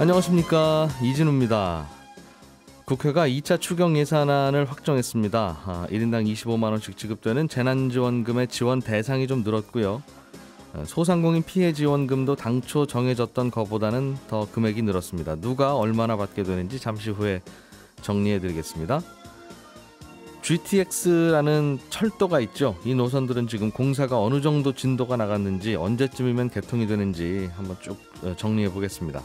안녕하십니까 이진우입니다. 국회가 2차 추경 예산안을 확정했습니다. 아, 1인당 25만 원씩 지급되는 재난지원금의 지원 대상이 좀 늘었고요. 아, 소상공인 피해 지원금도 당초 정해졌던 것보다는 더 금액이 늘었습니다. 누가 얼마나 받게 되는지 잠시 후에 정리해드리겠습니다. GTX라는 철도가 있죠. 이 노선들은 지금 공사가 어느 정도 진도가 나갔는지 언제쯤이면 개통이 되는지 한번 쭉 어, 정리해 보겠습니다.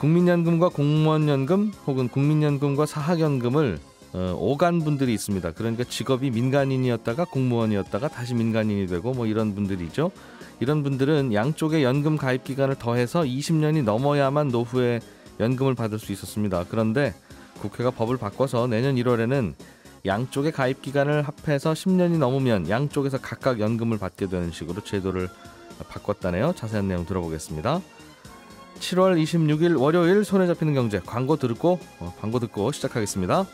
국민연금과 공무원연금 혹은 국민연금과 사학연금을 어, 오간 분들이 있습니다. 그러니까 직업이 민간인이었다가 공무원이었다가 다시 민간인이 되고 뭐 이런 분들이죠. 이런 분들은 양쪽의 연금 가입 기간을 더해서 20년이 넘어야만 노후에 연금을 받을 수 있었습니다. 그런데 국회가 법을 바꿔서 내년 1월에는 양쪽의 가입 기간을 합해서 10년이 넘으면 양쪽에서 각각 연금을 받게 되는 식으로 제도를 바꿨다네요. 자세한 내용 들어보겠습니다. 7월 26일 월요일 손에 잡히는 경제 광고 듣고 어, 광고 듣고 시작하겠습니다.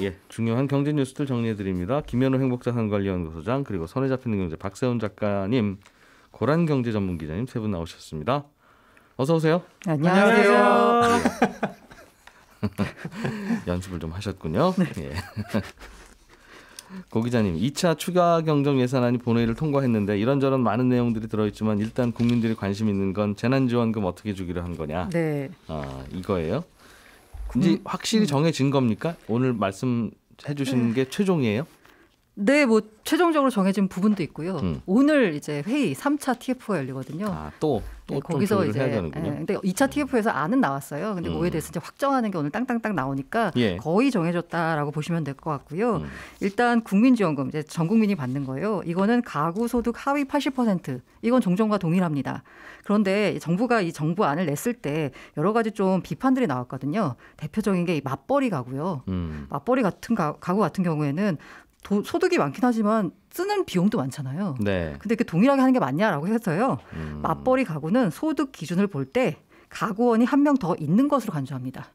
예, 중요한 경제 뉴스들 정리해 드립니다. 김현우 행복자산관리연구소장 그리고 손에 잡히는 경제 박세훈 작가님, 고란 경제 전문 기자님 세 분 나오셨습니다. 어서 오세요. 안녕하세요. 예. 연습을 좀 하셨군요. 네. 예. 고 기자님, 2차 추가 경정 예산안이 본회의를 통과했는데 이런저런 많은 내용들이 들어있지만 일단 국민들이 관심 있는 건 재난지원금 어떻게 주기로 한 거냐. 네. 아 이거예요. 음. 이제 확실히 정해진 겁니까? 오늘 말씀해 주신게 음. 최종이에요? 네, 뭐 최종적으로 정해진 부분도 있고요. 음. 오늘 이제 회의 3차 TF가 열리거든요. 아, 또, 또 네, 거기서 이제 해야 되는군요. 예, 근데 2차 TF에서 음. 안은 나왔어요. 근데 뭐 음. 뭐에 대해서 이제 확정하는 게 오늘 땅땅땅 나오니까 예. 거의 정해졌다라고 보시면 될 것 같고요. 음. 일단 국민지원금 이제 전 국민이 받는 거예요. 이거는 가구 소득 하위 80% 이건 종종과 동일합니다. 그런데 정부가 이 정부안을 냈을 때 여러 가지 좀 비판들이 나왔거든요. 대표적인 게 이 맞벌이 가구요. 음. 맞벌이 같은 가, 가구 같은 경우에는 도, 소득이 많긴 하지만 쓰는 비용도 많잖아요. 네. 근데 이렇게 동일하게 하는 게 맞냐라고 해서요. 음. 맞벌이 가구는 소득 기준을 볼 때 가구원이 한 명 더 있는 것으로 간주합니다.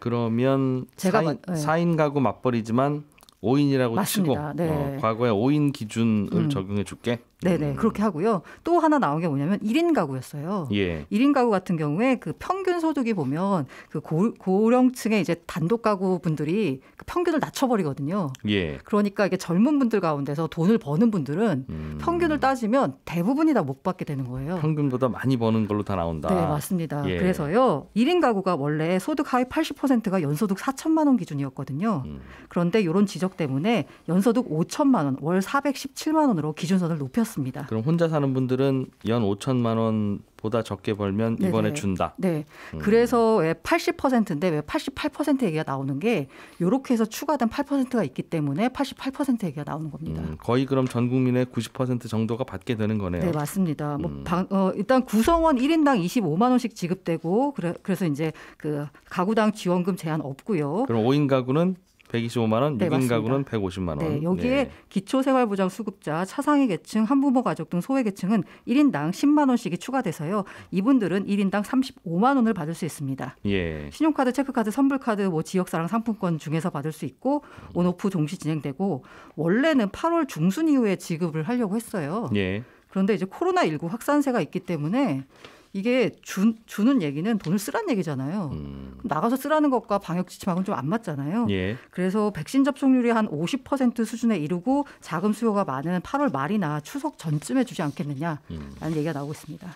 그러면 제가 4인, 네. 4인 가구 맞벌이지만 5인이라고 맞습니다. 치고 네. 어, 과거에 5인 기준을 음. 적용해 줄게. 네네. 음. 그렇게 하고요. 또 하나 나온 게 뭐냐면 1인 가구였어요. 예. 1인 가구 같은 경우에 그 평균 소득이 보면 그 고, 고령층의 이제 단독 가구 분들이 그 평균을 낮춰버리거든요. 예. 그러니까 이게 젊은 분들 가운데서 돈을 버는 분들은 음. 평균을 따지면 대부분이 다 못 받게 되는 거예요. 평균보다 많이 버는 걸로 다 나온다. 네, 맞습니다. 예. 그래서요. 1인 가구가 원래 소득 하위 80%가 연소득 4천만 원 기준이었거든요. 음. 그런데 이런 지적 때문에 연소득 5천만 원, 월 417만 원으로 기준선을 높였어 그렇습니다. 그럼 혼자 사는 분들은 연 5천만 원보다 적게 벌면 네네. 이번에 네. 준다. 네. 음. 그래서 왜 80%인데 왜88% 얘기가 나오는 게 요렇게 해서 추가된 8%가 있기 때문에 88% 얘기가 나오는 겁니다. 음. 거의 그럼 전 국민의 90% 정도가 받게 되는 거네요. 네, 맞습니다. 뭐 음. 뭐 방, 어, 일단 구성원 1인당 25만 원씩 지급되고 그래, 서 이제 그 가구당 지원금 제한 없고요. 그럼 5인 가구는 125만 원, 네, 6인 가구는 150만 원. 네, 여기에 네. 기초생활보장 수급자, 차상위 계층, 한부모 가족 등 소외 계층은 1인당 10만 원씩이 추가돼서요. 이분들은 1인당 35만 원을 받을 수 있습니다. 예. 신용카드, 체크카드, 선불카드, 뭐 지역사랑 상품권 중에서 받을 수 있고 온오프 동시 진행되고 원래는 8월 중순 이후에 지급을 하려고 했어요. 예. 그런데 이제 코로나 19 확산세가 있기 때문에 이게 주, 주는 얘기는 돈을 쓰라는 얘기잖아요. 음. 나가서 쓰라는 것과 방역 지침하고는 좀 안 맞잖아요. 예. 그래서 백신 접종률이 한 50% 수준에 이르고 자금 수요가 많은 8월 말이나 추석 전쯤에 주지 않겠느냐라는 음. 얘기가 나오고 있습니다.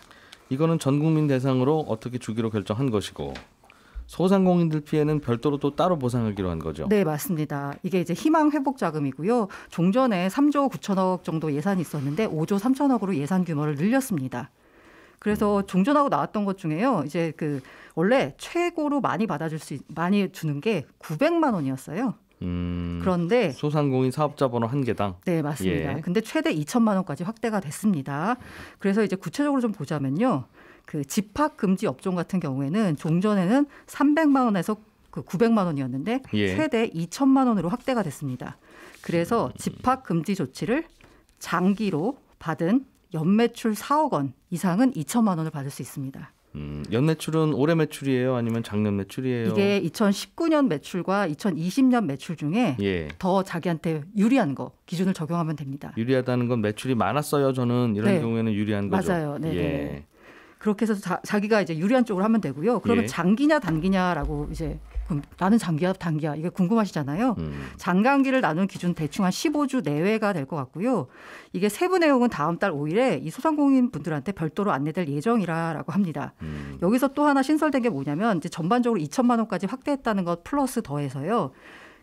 이거는 전 국민 대상으로 어떻게 주기로 결정한 것이고 소상공인들 피해는 별도로 또 따로 보상하기로 한 거죠. 네, 맞습니다. 이게 이제 희망 회복 자금이고요. 종전에 3조 9천억 정도 예산이 있었는데 5조 3천억으로 예산 규모를 늘렸습니다. 그래서 음. 종전하고 나왔던 것 중에요. 이제 그 원래 최고로 많이 받아줄 수 있, 많이 주는 게 900만 원이었어요. 음, 그런데 소상공인 사업자 번호 한 개당 네 맞습니다. 예. 근데 최대 2천만 원까지 확대가 됐습니다. 그래서 이제 구체적으로 좀 보자면요, 그 집합 금지 업종 같은 경우에는 종전에는 300만 원에서 그 900만 원이었는데 예. 최대 2천만 원으로 확대가 됐습니다. 그래서 음. 집합 금지 조치를 장기로 받은 연매출 4억 원 이상은 2천만 원을 받을 수 있습니다. 음, 연매출은 올해 매출이에요? 아니면 작년 매출이에요? 이게 2019년 매출과 2020년 매출 중에 예. 더 자기한테 유리한 거 기준을 적용하면 됩니다. 유리하다는 건 매출이 많았어요. 저는 이런 네. 경우에는 유리한 거죠. 맞아요. 네. 네 예. 네. 그렇게 해서 자, 기가 이제 유리한 쪽으로 하면 되고요. 그러면 예. 장기냐 단기냐라고 이제 나는 장기야, 단기야 이게 궁금하시잖아요. 음. 장단기를 나눈 기준 대충 한 15주 내외가 될 것 같고요. 이게 세부 내용은 다음 달 5일에 이 소상공인 분들한테 별도로 안내될 예정이라라고 합니다. 음. 여기서 또 하나 신설된 게 뭐냐면 이제 전반적으로 2천만 원까지 확대했다는 것 플러스 더해서요.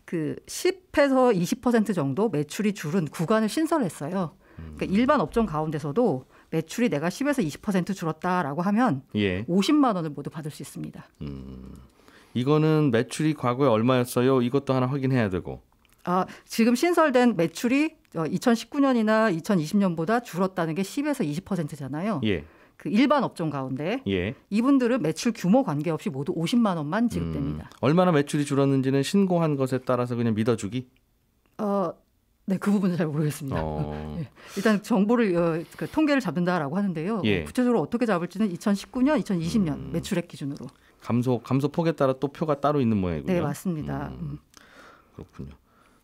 그 10에서 20% 정도 매출이 줄은 구간을 신설했어요. 그러니까 음. 일반 업종 가운데서도 매출이 내가 10에서 20% 줄었다라고 하면 예. 50만 원을 모두 받을 수 있습니다. 음. 이거는 매출이 과거에 얼마였어요? 이것도 하나 확인해야 되고. 아, 지금 신설된 매출이 2019년이나 어, 2020년보다 줄었다는 게 10에서 20%잖아요. 예. 그 일반 업종 가운데 예. 이분들은 매출 규모 관계없이 모두 50만 원만 지급됩니다. 음, 얼마나 매출이 줄었는지는 신고한 것에 따라서 그냥 믿어주기? 어, 네, 그 부분은 잘 모르겠습니다. 어... 예. 일단 정보를 어, 그 통계를 잡는다라고 하는데요. 예. 구체적으로 어떻게 잡을지는 2019년, 2020년 음... 매출액 기준으로. 감소 감소폭에 따라 또 표가 따로 있는 모양이군요. 네 맞습니다. 음, 그렇군요.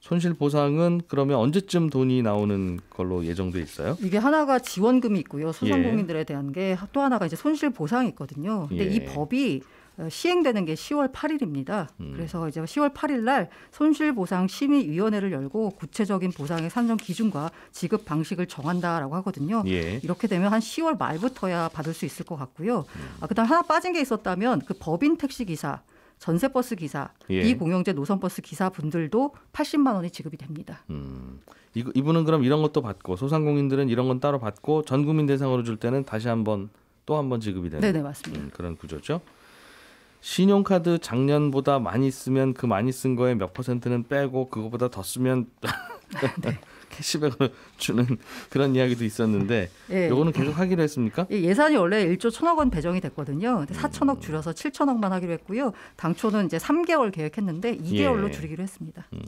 손실 보상은 그러면 언제쯤 돈이 나오는 걸로 예정돼 있어요? 이게 하나가 지원금이 있고요. 소상공인들에 예. 대한 게 또 하나가 이제 손실 보상이 있거든요. 근데 예. 이 법이 어, 시행되는 게 10월 8일입니다. 음. 그래서 이제 10월 8일 날 손실보상 심의위원회를 열고 구체적인 보상의 산정 기준과 지급 방식을 정한다라고 하거든요. 예. 이렇게 되면 한 10월 말부터야 받을 수 있을 것 같고요. 음. 아, 그다음 하나 빠진 게 있었다면 그 법인 택시 기사 전세버스 기사, 예. 비공영제 노선버스 기사분들도 80만 원이 지급이 됩니다. 음, 이, 이분은 그럼 이런 것도 받고 소상공인들은 이런 건 따로 받고 전 국민 대상으로 줄 때는 다시 한번 또 한 번 지급이 되는 네네, 맞습니다. 음, 그런 구조죠. 신용카드 작년보다 많이 쓰면 그 많이 쓴 거에 몇 퍼센트는 빼고 그거보다 더 쓰면 네. 캐시백을 주는 그런 이야기도 있었는데 예. 요거는 계속 하기로 했습니까? 예, 산이 원래 1조 1천억 원 배정이 됐거든요. 4천억 줄여서 7천억만 하기로 했고요. 당초는 이제 3개월 계획했는데 2개월로 예. 줄이기로 했습니다. 음.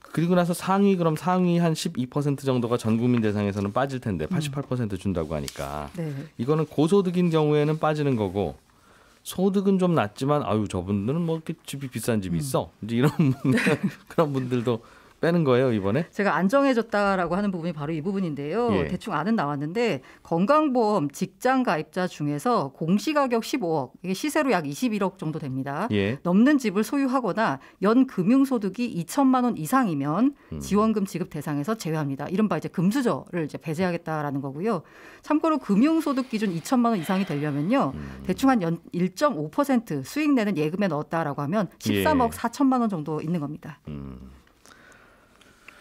그리고 나서 상위 그럼 상위 한 12% 정도가 전 국민 대상에서는 빠질 텐데 88% 음. 준다고 하니까 네. 이거는 고소득인 경우에는 빠지는 거고 소득은 좀 낮지만 아유 저분들은 뭐 집이 비싼 집이 음. 있어 이제 이런 네. 그런 분들도 빼는 거예요 이번에? 제가 안정해졌다라고 하는 부분이 바로 이 부분인데요. 예. 대충 안은 나왔는데 건강보험 직장 가입자 중에서 공시가격 15억 이게 시세로 약 21억 정도 됩니다. 예. 넘는 집을 소유하거나 연 금융소득이 2천만 원 이상이면 음. 지원금 지급 대상에서 제외합니다. 이른바 이제 금수저를 이제 배제하겠다라는 거고요. 참고로 금융소득 기준 2천만 원 이상이 되려면요 음. 대충 한 연 1.5% 수익 내는 예금에 넣었다라고 하면 13억 예. 4천만 원 정도 있는 겁니다. 음.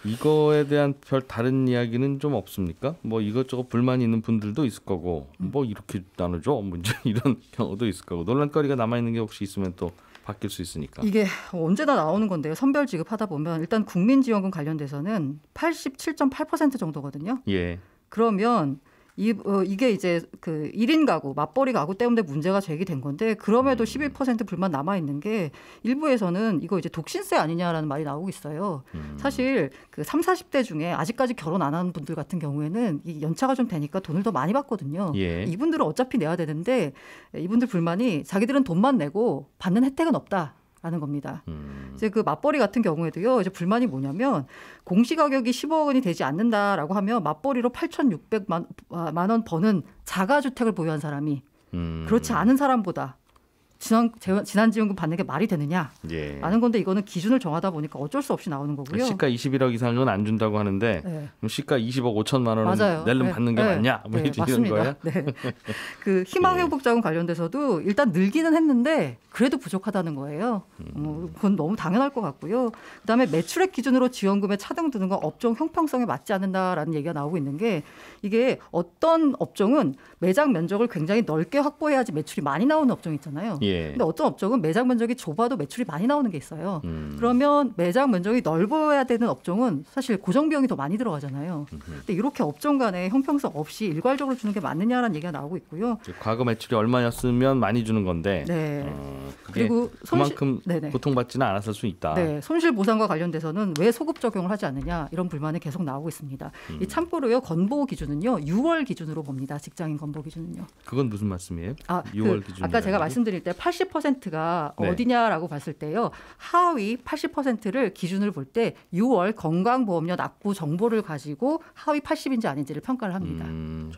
이거에 대한 별 다른 이야기는 좀 없습니까? 뭐 이것저것 불만이 있는 분들도 있을 거고 음. 뭐 이렇게 나누죠? 문제 뭐 이런 경우도 있을 거고 논란거리가 남아 있는 게 혹시 있으면 또 바뀔 수 있으니까. 이게 언제나 나오는 건데요. 선별 지급하다 보면 일단 국민지원금 관련돼서는 87.8% 정도거든요. 예. 그러면 이, 어, 이게 이제 그 1인 가구, 맞벌이 가구 때문에 문제가 제기된 건데 그럼에도 11% 음. 불만 남아 있는 게 일부에서는 이거 이제 독신세 아니냐라는 말이 나오고 있어요. 음. 사실 그 3, 0 40대 중에 아직까지 결혼 안 하는 분들 같은 경우에는 이 연차가 좀 되니까 돈을 더 많이 받거든요. 예. 이분들은 어차피 내야 되는데 이분들 불만이 자기들은 돈만 내고 받는 혜택은 없다. 라는 겁니다. 음. 이제 그 맞벌이 같은 경우에도요. 이제 불만이 뭐냐면 공시 가격이 1 5억 원이 되지 않는다라고 하면 맞벌이로 8,600만 아, 만원 버는 자가 주택을 보유한 사람이 음. 그렇지 않은 사람보다 지난 지난 지원금 받는 게 말이 되느냐? 예. 라는 건데 이거는 기준을 정하다 보니까 어쩔 수 없이 나오는 거고요. 시가 21억 이상은 안 준다고 하는데 네. 시가 20억 5천만 원을 낼름 네. 받는 게 네. 맞냐? 네, 뭐 네. 이런 거예요. 네. 그 희망 예. 회복 자금 관련돼서도 일단 늘기는 했는데 그래도 부족하다는 거예요. 음. 뭐 그건 너무 당연할 것 같고요. 그다음에 매출액 기준으로 지원금에 차등두는 건 업종 형평성에 맞지 않는다라는 얘기가 나오고 있는 게 이게 어떤 업종은 매장 면적을 굉장히 넓게 확보해야지 매출이 많이 나오는 업종 있잖아요. 예. 예. 근데 어떤 업종은 매장 면적이 좁아도 매출이 많이 나오는 게 있어요. 음. 그러면 매장 면적이 넓어야 되는 업종은 사실 고정 비용이 더 많이 들어가잖아요. 음흠. 근데 이렇게 업종 간에 형평성 없이 일괄적으로 주는 게 맞느냐라는 얘기가 나오고 있고요. 과거 매출이 얼마였으면 많이 주는 건데. 네. 어, 그리고 손실, 그만큼 네네. 고통받지는 않았을 수 있다. 네. 손실 보상과 관련돼서는 왜 소급 적용을 하지 않느냐 이런 불만이 계속 나오고 있습니다. 음. 이 참고로요 건보 기준은요 6월 기준으로 봅니다. 직장인 건보 기준은요. 그건 무슨 말씀이에요? 아, 6월 그 기준. 아까 제가 말씀드릴 때 80%가 네. 어디냐라고 봤을 때요. 하위 80%를 기준을 볼때 6월 건강보험료 납부 정보를 가지고 하위 80인지 아닌지를 평가를 합니다. 음,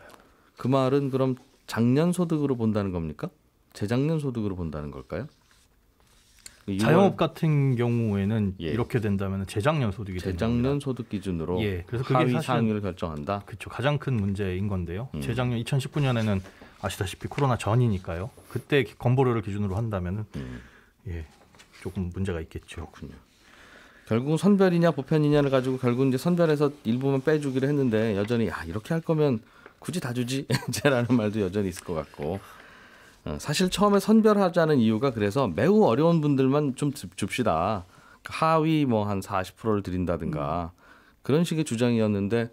그 말은 그럼 작년 소득으로 본다는 겁니까? 재작년 소득으로 본다는 걸까요? 자영업 같은 경우에는 예. 이렇게 된다면 재작년 소득이 재작년 소득 기준으로 예. 그래서 그게 하위 상위를 결정한다. 그렇죠. 가장 큰 문제인 건데요. 음. 재작년 2019년에는 아시다시피 코로나 전이니까요. 그때 건보료를 기준으로 한다면은 음. 예 조금 문제가 있겠죠. 그렇군요. 결국 은 선별이냐 보편이냐를 가지고 결국 이제 선별해서 일부만 빼주기로 했는데 여전히 야 이렇게 할 거면 굳이 다 주지 제라는 말도 여전히 있을 것 같고 어, 사실 처음에 선별하자는 이유가 그래서 매우 어려운 분들만 좀 줍시다 하위 뭐 한 40%를 드린다든가 음. 그런 식의 주장이었는데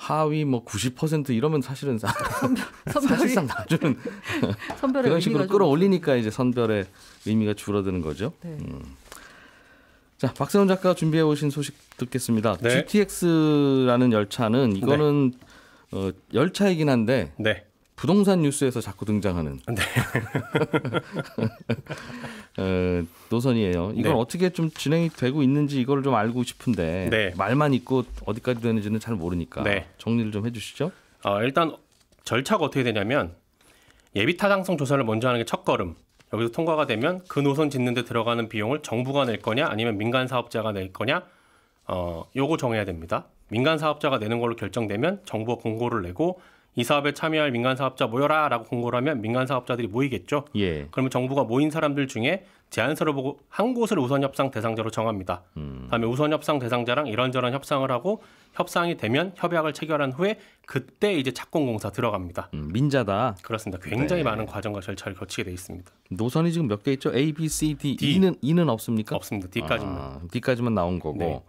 하위 뭐 90% 이러면 사실은 사실상 나주는 선별의 그런 식으로 끌어올리니까 이제 선별의 의미가 줄어드는 거죠. 네. 음. 자, 박세훈 작가가 준비해 오신 소식 듣겠습니다. 네. GTX라는 열차는 네. 이거는 네. 어, 열차이긴 한데 네. 부동산 뉴스에서 자꾸 등장하는 네. 어, 노선이에요. 이걸 네. 어떻게 좀 진행이 되고 있는지 이걸 좀 알고 싶은데 네. 말만 있고 어디까지 되는지는 잘 모르니까 네. 정리를 좀 해주시죠. 어, 일단 절차가 어떻게 되냐면 예비 타당성 조사를 먼저 하는 게 첫 걸음. 여기서 통과가 되면 그 노선 짓는데 들어가는 비용을 정부가 낼 거냐 아니면 민간 사업자가 낼 거냐 어 요거 정해야 됩니다. 민간 사업자가 내는 걸로 결정되면 정부가 공고를 내고 이 사업에 참여할 민간 사업자 모여라라고 공고를 하면 민간 사업자들이 모이겠죠. 예. 그러면 정부가 모인 사람들 중에 제안서를 보고 한 곳을 우선 협상 대상자로 정합니다. 음. 다음에 우선 협상 대상자랑 이런저런 협상을 하고 협상이 되면 협약을 체결한 후에 그때 이제 착공공사 들어갑니다. 음, 민자다. 그렇습니다. 굉장히 네. 많은 과정과 절차를 거치게 돼 있습니다. 노선이 지금 몇 개 있죠? A, B, C, D. D. 는 E는 없습니까? 없습니다. D까지만. 아, D까지만 나온 거고. 네.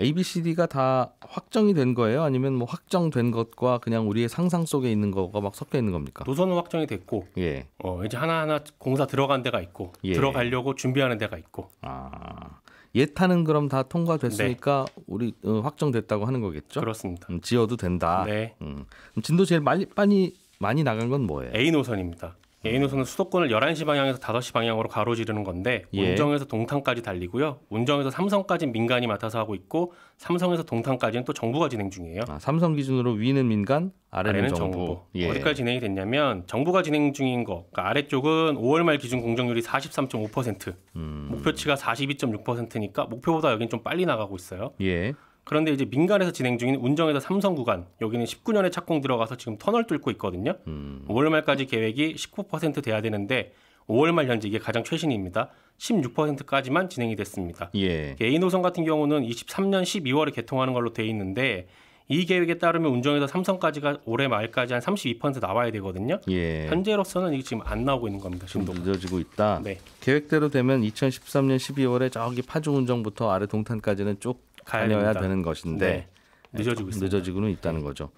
A, B, C, D가 다 확정이 된 거예요? 아니면 뭐 확정된 것과 그냥 우리의 상상 속에 있는 거가 막 섞여 있는 겁니까? 도선은 확정이 됐고, 예. 어, 이제 하나하나 공사 들어간 데가 있고, 예. 들어가려고 준비하는 데가 있고. 아, 예타는 그럼 다 통과됐으니까 네. 우리 어, 확정됐다고 하는 거겠죠? 그렇습니다. 음, 지어도 된다. 네. 음. 진도 제일 많이, 많이 많이 나간 건 뭐예요? A 노선입니다. 예인 노선은 수도권을 11시 방향에서 5시 방향으로 가로지르는 건데 예. 운정에서 동탄까지 달리고요. 운정에서 삼성까지 는 민간이 맡아서 하고 있고 삼성에서 동탄까지는 또 정부가 진행 중이에요. 아, 삼성 기준으로 위는 민간, 아래는, 아래는 정부. 정부. 예. 어디까지 진행이 됐냐면 정부가 진행 중인 거. 그러니까 아래쪽은 5월 말 기준 공정률이 43.5%. 음. 목표치가 42.6%니까 목표보다 여긴 좀 빨리 나가고 있어요. 예. 그런데 이제 민간에서 진행 중인 운정에서 삼성 구간 여기는 19년에 착공 들어가서 지금 터널 뚫고 있거든요. 음. 5월 말까지 계획이 19% 돼야 되는데 5월 말 현재 이게 가장 최신입니다. 16%까지만 진행이 됐습니다. 예. 개인 예, 노선 같은 경우는 23년 12월에 개통하는 걸로 돼 있는데 이 계획에 따르면 운정에서 삼성까지가 올해 말까지 한 32% 나와야 되거든요. 예. 현재로서는 이게 지금 안 나오고 있는 겁니다. 지금 늦어지고 있다. 네. 계획대로 되면 2013년 12월에 저기 파주 운정부터 아래 동탄까지는 쭉 다녀야 됩니다. 되는 것인데 네. 늦어지고 있다 늦어지고는 있다는 네. 거죠.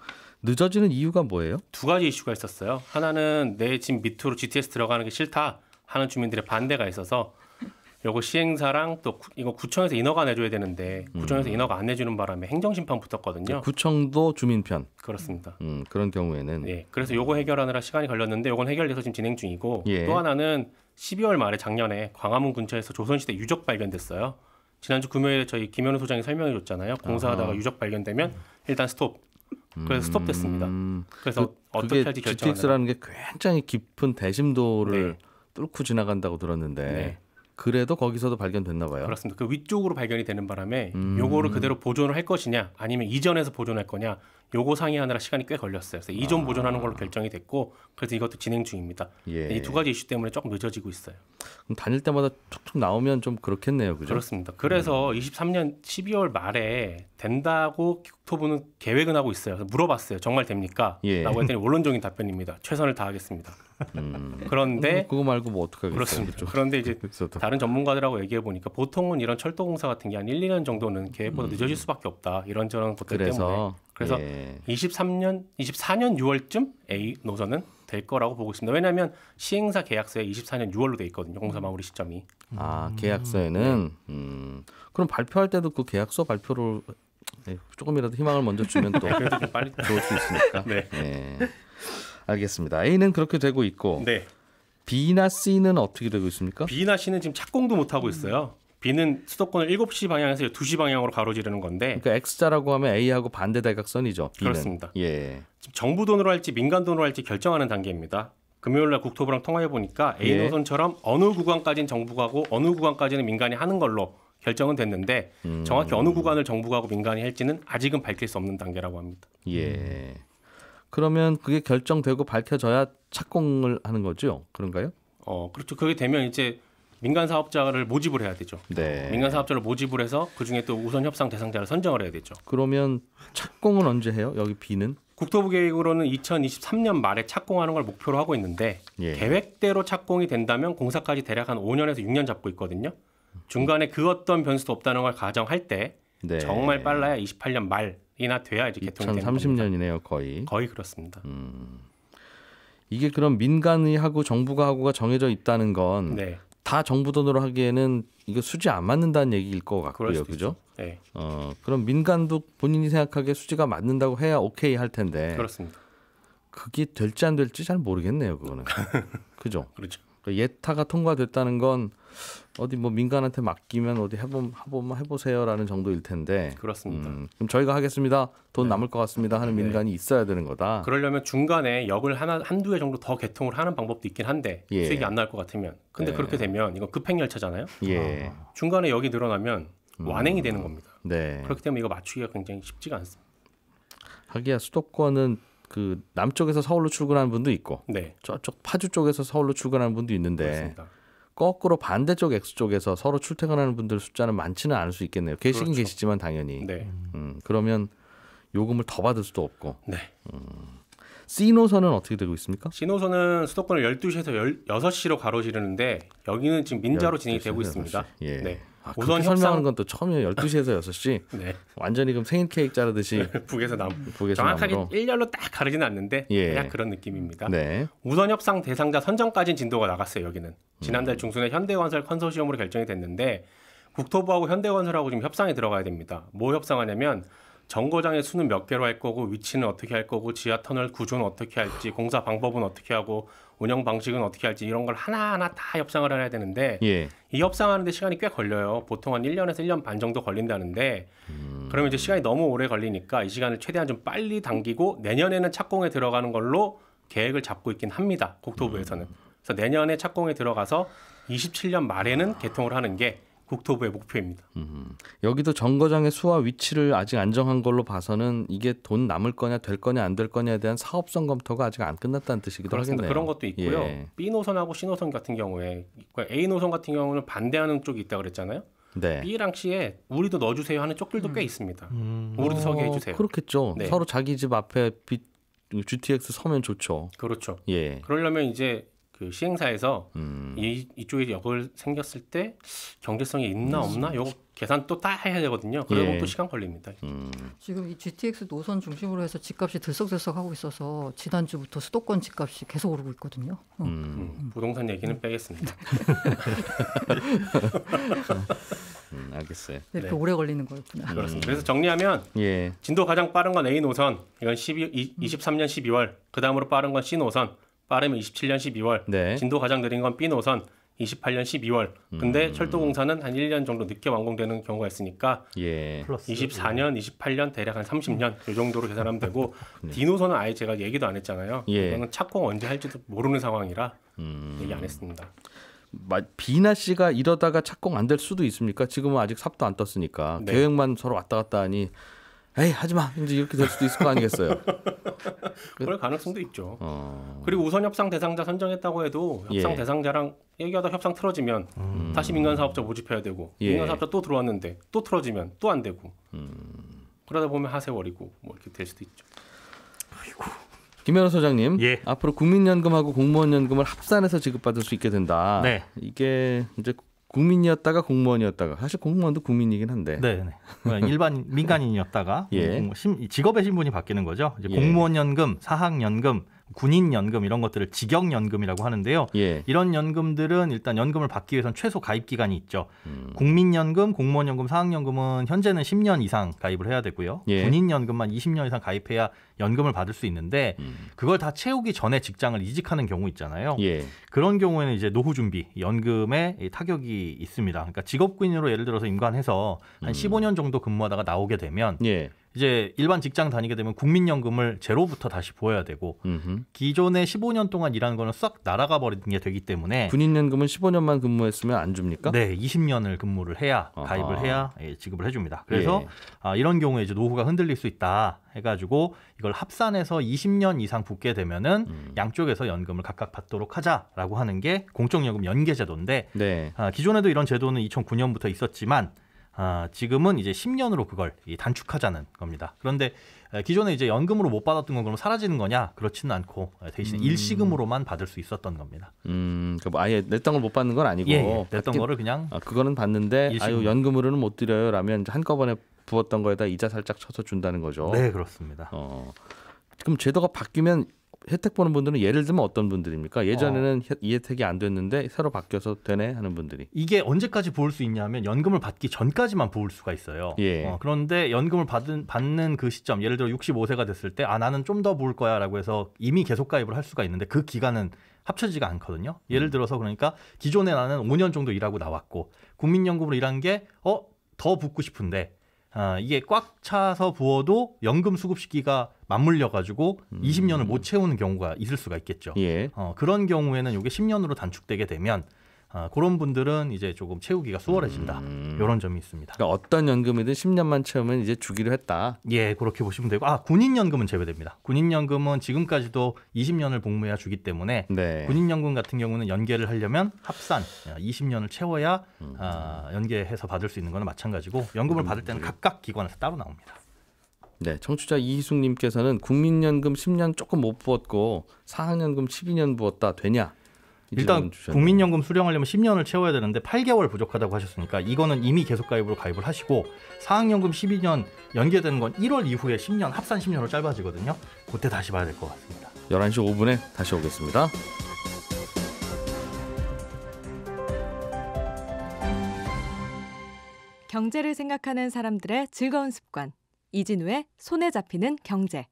늦어지는 이유가 뭐예요? 두 가지 이슈가 있었어요. 하나는 내 집 밑으로 GTS 들어가는 게 싫다 하는 주민들의 반대가 있어서 요거 시행사랑 또 구, 이거 구청에서 인허가 내줘야 되는데 음. 구청에서 음. 인허가 안 내주는 바람에 행정심판 붙었거든요. 그 구청도 주민편. 그렇습니다. 음, 그런 경우에는 예. 그래서 요거 해결하느라 시간이 걸렸는데 요건 해결돼서 지금 진행 중이고 예. 또 하나는 12월 말에 작년에 광화문 근처에서 조선시대 유적 발견됐어요. 지난주 금요일에 저희 김현우 소장이 설명해 줬잖아요. 공사하다가 아. 유적 발견되면 일단 스톱. 그래서 스톱됐습니다. 음. 그래서 그, 어떻게 할지 결정하는. GTX라는 게 굉장히 깊은 대심도를 네. 뚫고 지나간다고 들었는데 네. 그래도 거기서도 발견됐나 봐요. 그렇습니다. 그 위쪽으로 발견이 되는 바람에 음. 요거를 그대로 보존을 할 것이냐 아니면 이전에서 보존할 거냐 요거 상의하느라 시간이 꽤 걸렸어요. 그래서 이전 아. 보존하는 걸로 결정이 됐고 그래서 이것도 진행 중입니다. 예. 이두 가지 이슈 때문에 조금 늦어지고 있어요. 그럼 다닐 때마다 툭툭 나오면 좀 그렇겠네요. 그죠? 그렇습니다. 그래서 음. 23년 12월 말에 된다고 국토부는 계획은 하고 있어요. 물어봤어요. 정말 됩니까? 예. 라고 했더니 원론적인 답변입니다. 최선을 다하겠습니다. 음. 그런데 음, 그거 말고 뭐 어떻게 그렇습니다. 그런데 이제 다른 전문가들하고 얘기해 보니까 보통은 이런 철도 공사 같은 게 한 1, 2년 정도는 계획보다 음. 늦어질 수밖에 없다. 이런저런 것들 그래서... 때문에 그래서 예. 23년, 24년 6월쯤 A 노선은 될 거라고 보고 있습니다. 왜냐하면 시행사 계약서에 24년 6월로 돼 있거든요. 공사 음. 마무리 시점이. 아 계약서에는 네. 음, 그럼 발표할 때도 그 계약서 발표를 네, 조금이라도 희망을 먼저 주면 또 빨리 좋을 수 있으니까. 네. 네. 알겠습니다. A는 그렇게 되고 있고. 네. B나 C는 어떻게 되고 있습니까? B나 C는 지금 착공도 못 하고 있어요. B는 수도권을 7시 방향에서 2시 방향으로 가로지르는 건데. 그러니까 X자라고 하면 A하고 반대 대각선이죠. B는. 그렇습니다. 예. 지금 정부 돈으로 할지 민간 돈으로 할지 결정하는 단계입니다. 금요일 날 국토부랑 통화해 보니까 A 예. 노선처럼 어느 구간까지는 정부가 하고 어느 구간까지는 민간이 하는 걸로 결정은 됐는데 음. 정확히 어느 구간을 정부가 하고 민간이 할지는 아직은 밝힐 수 없는 단계라고 합니다. 예. 그러면 그게 결정되고 밝혀져야 착공을 하는 거죠? 그런가요? 어, 그렇죠. 그게 되면 이제 민간 사업자를 모집을 해야 되죠. 네. 민간 사업자를 모집을 해서 그 중에 또 우선 협상 대상자를 선정을 해야 되죠. 그러면 착공은 언제 해요? 여기 비는 국토부 계획으로는 2023년 말에 착공하는 걸 목표로 하고 있는데 예. 계획대로 착공이 된다면 공사까지 대략 한 5년에서 6년 잡고 있거든요. 중간에 그 어떤 변수도 없다는 걸 가정할 때 네. 정말 빨라야 28년 말이나 돼야 이제 개통이 되는 2030년이네요, 거의. 거의 그렇습니다. 음. 이게 그럼 민간이 하고 정부가 하고가 정해져 있다는 건 네. 다 정부 돈으로 하기에는 이거 수지 안 맞는다는 얘기일 것 같고요, 그죠? 네. 어 그럼 민간도 본인이 생각하기에 수지가 맞는다고 해야 오케이 할 텐데. 그렇습니다. 그게 될지 안 될지 잘 모르겠네요, 그거는. 그죠? 그렇죠. 그러니까 예타가 통과됐다는 건 어디 뭐 민간한테 맡기면 어디 해본 해보면 해보세요라는 정도일 텐데 그렇습니다. 음, 그럼 저희가 하겠습니다. 돈 네. 남을 것 같습니다 하는 네. 민간이 있어야 되는 거다. 그러려면 중간에 역을 하나 한두개 정도 더 개통을 하는 방법도 있긴 한데 예. 수익이 안날 것 같으면 근데 네. 그렇게 되면 이건 급행 열차잖아요. 예. 아. 중간에 역이 늘어나면 완행이 되는 음. 겁니다. 네. 그렇기 때문에 이거 맞추기가 굉장히 쉽지가 않습니다. 하기야 수도권은 그 남쪽에서 서울로 출근하는 분도 있고 네. 저쪽 파주 쪽에서 서울로 출근하는 분도 있는데 그렇습니다. 거꾸로 반대쪽 X쪽에서 서로 출퇴근하는 분들 숫자는 많지는 않을 수 있겠네요. 계시긴 그렇죠. 계시지만 당연히. 네. 음, 그러면 요금을 더 받을 수도 없고. 네. 음. C 노선은 어떻게 되고 있습니까? C 노선은 수도권을 12시에서 16시로 가로지르는데 여기는 지금 민자로 진행이 되고 있습니다. 예. 네. 아, 오전 설명하는 건 또 처음이에요. 12시에서 6시. 네. 완전히 그럼 생일 케이크 자르듯이 북에서 남. 북에서 정확하게 남으로. 일렬로 딱 가르진 않는데 예. 그냥 그런 느낌입니다. 네. 우선 협상 대상자 선정까지 진도가 나갔어요. 여기는 지난달 음. 중순에 현대건설 컨소시엄으로 결정이 됐는데 국토부하고 현대건설하고 지금 협상에 들어가야 됩니다. 뭐 협상하냐면 정거장의 수는 몇 개로 할 거고 위치는 어떻게 할 거고 지하 터널 구조는 어떻게 할지 공사 방법은 어떻게 하고 운영 방식은 어떻게 할지 이런 걸 하나하나 다 협상을 해야 되는데 예. 이 협상하는데 시간이 꽤 걸려요. 보통 한 1년에서 1년 반 정도 걸린다는데 음. 그러면 이제 시간이 너무 오래 걸리니까 이 시간을 최대한 좀 빨리 당기고 내년에는 착공에 들어가는 걸로 계획을 잡고 있긴 합니다. 음. 국토부에서는. 음. 그래서 내년에 착공에 들어가서 27년 말에는 개통을 하는 게 국토부의 목표입니다. 음, 여기도 정거장의 수와 위치를 아직 안 정한 걸로 봐서는 이게 돈 남을 거냐 될 거냐 안 될 거냐에 대한 사업성 검토가 아직 안 끝났다는 뜻이기도 하겠네요. 그런 것도 있고요. 예. B 노선하고 C 노선 같은 경우에 그러니까 A 노선 같은 경우는 반대하는 쪽이 있다 그랬잖아요. 네. B랑 C에 우리도 넣어주세요 하는 쪽들도 음. 꽤 있습니다. 음. 우리도 서게 어, 해주세요. 그렇겠죠. 네. 서로 자기 집 앞에 B, GTX 서면 좋죠. 그렇죠. 예. 그러려면 이제 그 시행사에서 음. 음. 이, 이쪽에 역을 생겼을 때 경제성이 있나 음. 없나 요 계산 또 다 해야 되거든요. 그러면 예. 또 시간 걸립니다. 음. 지금 이 GTX 노선 중심으로 해서 집값이 들썩들썩 하고 있어서 지난주부터 수도권 집값이 계속 오르고 있거든요. 어. 음. 음. 부동산 얘기는 빼겠습니다. 음, 음, 알겠어요. 네, 이렇게 네. 오래 걸리는 거였구나. 그렇습니다. 그래서 정리하면 예. 진도 가장 빠른 건 A 노선 이건 12, 23년 12월 그 다음으로 빠른 건 C 노선 빠르면 27년 12월, 네. 진도 가장 느린 건 B 노선, 28년 12월. 근데 음. 철도공사는 한 1년 정도 늦게 완공되는 경우가 있으니까 예. 24년, 28년 대략 한 30년 이 정도로 계산하면 되고 D 네. 노선은 아예 제가 얘기도 안 했잖아요. 예. 이거는 착공 언제 할지도 모르는 상황이라 음. 얘기 안 했습니다. 비나 씨가 이러다가 착공 안 될 수도 있습니까? 지금은 아직 삽도 안 떴으니까 네. 계획만 서로 왔다 갔다 하니 에이 하지 마 이제 이렇게 될 수도 있을 거 아니겠어요. 그럴 가능성도 있죠. 어... 그리고 우선 협상 대상자 선정했다고 해도 협상 예. 대상자랑 얘기하다 협상 틀어지면 음... 다시 민간 사업자 모집해야 되고 예. 민간 사업자 또 들어왔는데 또 틀어지면 또 안 되고 음... 그러다 보면 하세월이고 뭐 이렇게 될 수도 있죠. 아이고. 김현우 소장님, 예. 앞으로 국민연금하고 공무원연금을 합산해서 지급받을 수 있게 된다. 네. 이게 이제 국민이었다가 공무원이었다가 사실 공무원도 국민이긴 한데 네, 네. 일반 민간인이었다가 예. 직업의 신분이 바뀌는 거죠. 예. 공무원 연금, 사학 연금, 군인 연금 이런 것들을 직역 연금이라고 하는데요. 예. 이런 연금들은 일단 연금을 받기 위해선 최소 가입 기간이 있죠. 음. 국민연금, 공무원연금, 사학연금은 현재는 10년 이상 가입을 해야 되고요. 예. 군인연금만 20년 이상 가입해야 연금을 받을 수 있는데 음. 그걸 다 채우기 전에 직장을 이직하는 경우 있잖아요. 예. 그런 경우에는 이제 노후 준비 연금에 타격이 있습니다. 그러니까 직업군인으로 예를 들어서 임관해서 한 음. 15년 정도 근무하다가 나오게 되면 예. 이제 일반 직장 다니게 되면 국민연금을 제로부터 다시 보여야 되고 음흠. 기존에 15년 동안 일하는 거는 싹 날아가 버리는 게 되기 때문에 군인연금은 15년만 근무했으면 안 줍니까? 네, 20년을 근무를 해야 아하. 가입을 해야 예, 지급을 해줍니다. 예. 그래서 예. 아, 이런 경우에 이제 노후가 흔들릴 수 있다 해가지고 이걸 합산해서 20년 이상 붙게 되면은 음. 양쪽에서 연금을 각각 받도록 하자라고 하는 게 공적연금 연계제도인데 네. 아, 기존에도 이런 제도는 2009년부터 있었지만 아, 지금은 이제 10년으로 그걸 단축하자는 겁니다. 그런데 기존에 이제 연금으로 못 받았던 건 그럼 사라지는 거냐? 그렇지는 않고 대신 음. 일시금으로만 받을 수 있었던 겁니다. 음, 아예 냈던 걸 못 받는 건 아니고 예, 예. 냈던 거를 그냥 아, 그거는 받는데 아유 연금으로는 못 드려요라면 한꺼번에 부었던 거에다 이자 살짝 쳐서 준다는 거죠. 네, 그렇습니다. 어. 그럼 제도가 바뀌면 혜택 보는 분들은 예를 들면 어떤 분들입니까? 예전에는 어. 이 혜택이 안 됐는데 새로 바뀌어서 되네 하는 분들이 이게 언제까지 보일 수 있냐면 연금을 받기 전까지만 보일 수가 있어요. 예. 어, 그런데 연금을 받은 받는 그 시점 예를 들어 65세가 됐을 때 아 나는 좀더 보일 거야라고 해서 이미 계속 가입을 할 수가 있는데 그 기간은 합쳐지가 않거든요. 예를 음. 들어서 그러니까 기존에 나는 5년 정도 일하고 나왔고 국민연금으로 일한 게어더 붙고 싶은데 아, 이게 꽉 차서 부어도 연금 수급 시기가 맞물려 가지고 음. 20년을 못 채우는 경우가 있을 수가 있겠죠. 예. 어, 그런 경우에는 이게 10년으로 단축되게 되면 아, 그런 분들은 이제 조금 채우기가 수월해진다. 음. 이런 점이 있습니다. 그러니까 어떤 연금이든 10년만 채우면 이제 주기로 했다. 예, 그렇게 보시면 되고 아 군인연금은 제외됩니다. 군인연금은 지금까지도 20년을 복무해야 주기 때문에 네. 군인연금 같은 경우는 연계를 하려면 합산 20년을 아, 채워야 음. 아, 연계해서 받을 수 있는 거 마찬가지고 연금을 음. 받을 때는 각각 기관에서 따로 나옵니다. 네, 청취자 이희숙님께서는 국민연금 10년 조금 못 부었고 사학연금 12년 부었다 되냐? 일단 국민연금 수령하려면 10년을 채워야 되는데 8개월 부족하다고 하셨으니까 이거는 이미 계속 가입으로 가입을 하시고 사학연금 12년 연계되는 건 1월 이후에 10년 합산 10년으로 짧아지거든요. 그때 다시 봐야 될 것 같습니다. 11시 5분에 다시 오겠습니다. 경제를 생각하는 사람들의 즐거운 습관 이진우의 손에 잡히는 경제